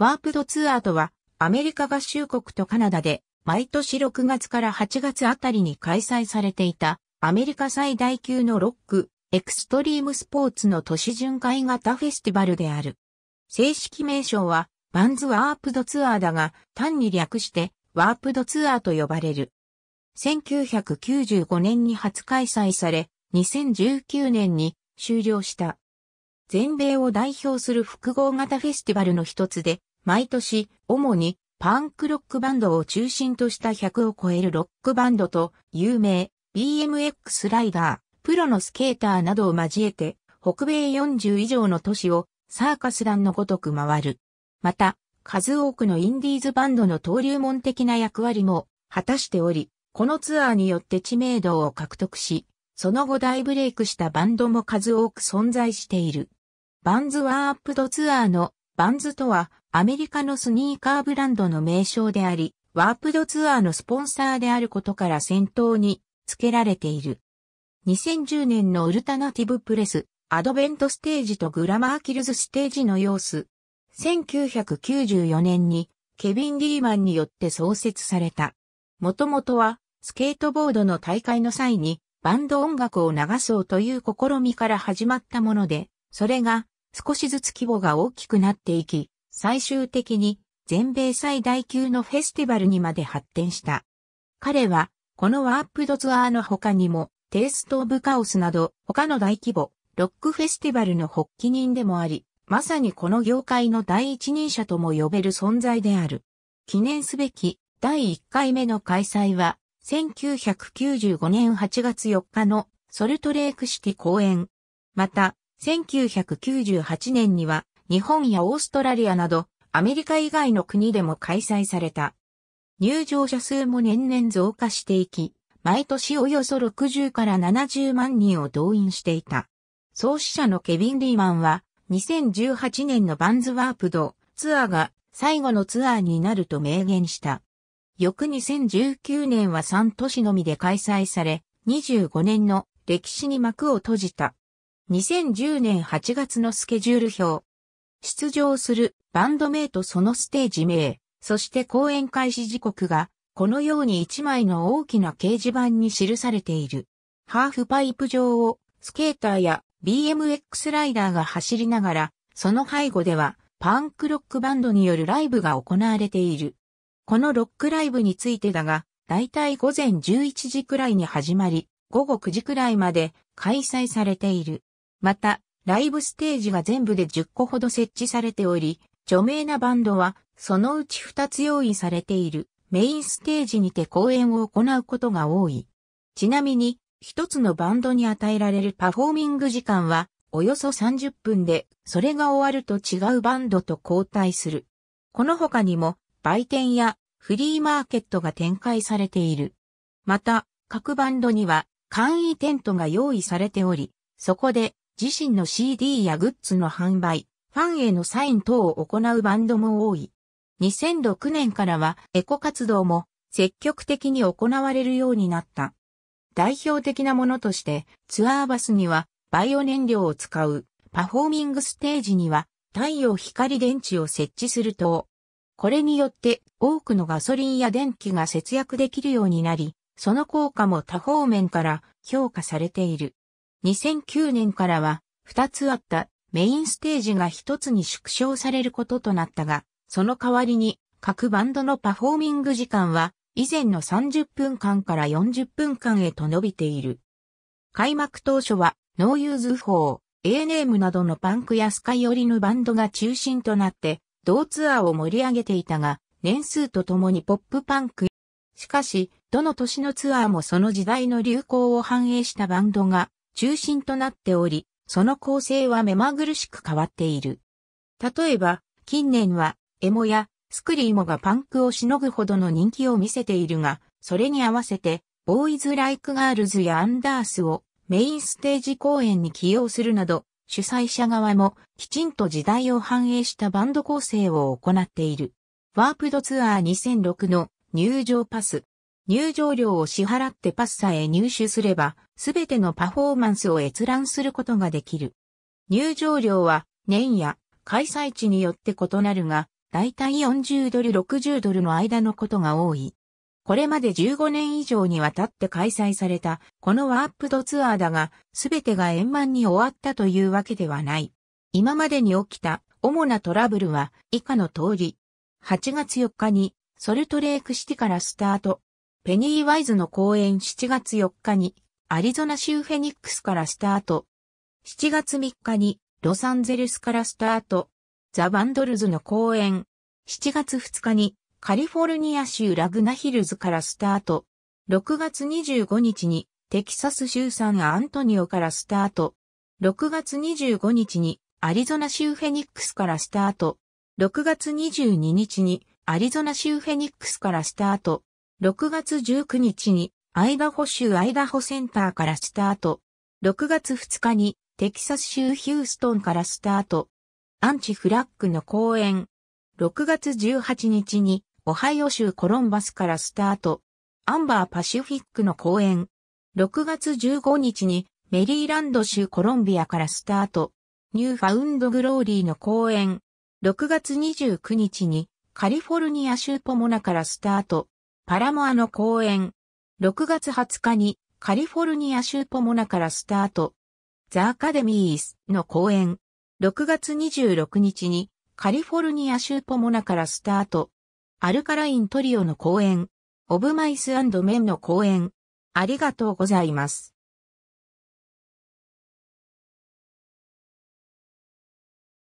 ワープドツアーとは、アメリカ合衆国とカナダで、毎年6月から8月あたりに開催されていた、アメリカ最大級のロック、エクストリームスポーツの都市巡回型フェスティバルである。正式名称は、バンズワープドツアーだが、単に略して、ワープドツアーと呼ばれる。1995年に初開催され、2019年に終了した。全米を代表する複合型フェスティバルの一つで、毎年、主にパンクロックバンドを中心とした100を超えるロックバンドと有名 BMX ライダー、プロのスケーターなどを交えて北米40以上の都市をサーカス団のごとく回る。また、数多くのインディーズバンドの登竜門的な役割も果たしており、このツアーによって知名度を獲得し、その後大ブレイクしたバンドも数多く存在している。バンズワーアップドツアーのバンズとはアメリカのスニーカーブランドの名称であり、ワープドツアーのスポンサーであることから先頭に付けられている。2010年のウルタナティブプレス、アドベントステージとグラマーキルズステージの様子。1994年にケビン・リーマンによって創設された。もともとはスケートボードの大会の際にバンド音楽を流そうという試みから始まったもので、それが少しずつ規模が大きくなっていき、最終的に全米最大級のフェスティバルにまで発展した。彼は、このワープドツアーの他にも、テイスト・オブ・カオスなど、他の大規模、ロックフェスティバルの発起人でもあり、まさにこの業界の第一人者とも呼べる存在である。記念すべき第1回目の開催は、1995年8月4日のソルトレークシティ公演。また、1998年には日本やオーストラリアなどアメリカ以外の国でも開催された。入場者数も年々増加していき、毎年およそ60から70万人を動員していた。創始者のケビン・リーマンは2018年のバンズワープドツアーが最後のツアーになると明言した。翌2019年は3都市のみで開催され、25年の歴史に幕を閉じた。2010年8月のスケジュール表。出場するバンド名とそのステージ名、そして公演開始時刻が、このように1枚の大きな掲示板に記されている。ハーフパイプ上をスケーターや BMX ライダーが走りながら、その背後ではパンクロックバンドによるライブが行われている。このロックライブについてだが、だいたい午前11時くらいに始まり、午後9時くらいまで開催されている。また、ライブステージが全部で10個ほど設置されており、著名なバンドは、そのうち2つ用意されているメインステージにて公演を行うことが多い。ちなみに、一つのバンドに与えられるパフォーミング時間は、およそ30分で、それが終わると違うバンドと交代する。この他にも、売店やフリーマーケットが展開されている。また、各バンドには、簡易テントが用意されており、そこで自身の CD やグッズの販売、ファンへのサイン等を行うバンドも多い。2006年からはエコ活動も積極的に行われるようになった。代表的なものとしてツアーバスにはバイオ燃料を使う、パフォーミングステージには太陽光電池を設置すると、これによって多くのガソリンや電気が節約できるようになり、その効果も多方面から評価されている。2009年からは2つあったメインステージが1つに縮小されることとなったが、その代わりに各バンドのパフォーミング時間は以前の30分間から40分間へと伸びている。開幕当初はノーユーズ法、A ネームなどのパンクやスカイ寄りのバンドが中心となって同ツアーを盛り上げていたが、年数とともにポップパンク。しかし、どの年のツアーもその時代の流行を反映したバンドが中心となっており、その構成は目まぐるしく変わっている。例えば、近年は、エモやスクリーモがパンクをしのぐほどの人気を見せているが、それに合わせて、ボーイズ・ライク・ガールズやアンダースをメインステージ公演に起用するなど、主催者側もきちんと時代を反映したバンド構成を行っている。ワープドツアー2006の入場パス、入場料を支払ってパッサへ入手すれば、すべてのパフォーマンスを閲覧することができる。入場料は年や開催地によって異なるが、だいたい40ドル60ドルの間のことが多い。これまで15年以上にわたって開催されたこのワープドツアーだが、すべてが円満に終わったというわけではない。今までに起きた主なトラブルは以下の通り。8月4日にソルトレークシティからスタート。ペニーワイズの公演7月4日に、アリゾナ州フェニックスからスタート。7月3日に、ロサンゼルスからスタート。ザ・バンドルズの公演。7月2日に、カリフォルニア州ラグナヒルズからスタート。6月25日に、テキサス州サンアントニオからスタート。6月25日に、アリゾナ州フェニックスからスタート。6月22日に、アリゾナ州フェニックスからスタート。6月19日にアイダホ州アイダホセンターからスタート。6月2日にテキサス州ヒューストンからスタート。アンチフラッグの公演。6月18日にオハイオ州コロンバスからスタート。アンバーパシフィックの公演。6月15日にメリーランド州コロンビアからスタート。ニューファウンドグローリーの公演。6月29日にカリフォルニア州ポモナからスタート。パラモアの公演。6月20日にカリフォルニア州ポモナからスタート。ザ・アカデミースの公演。6月26日にカリフォルニア州ポモナからスタート。アルカライントリオの公演。オブマイスメンの公演。ありがとうございます。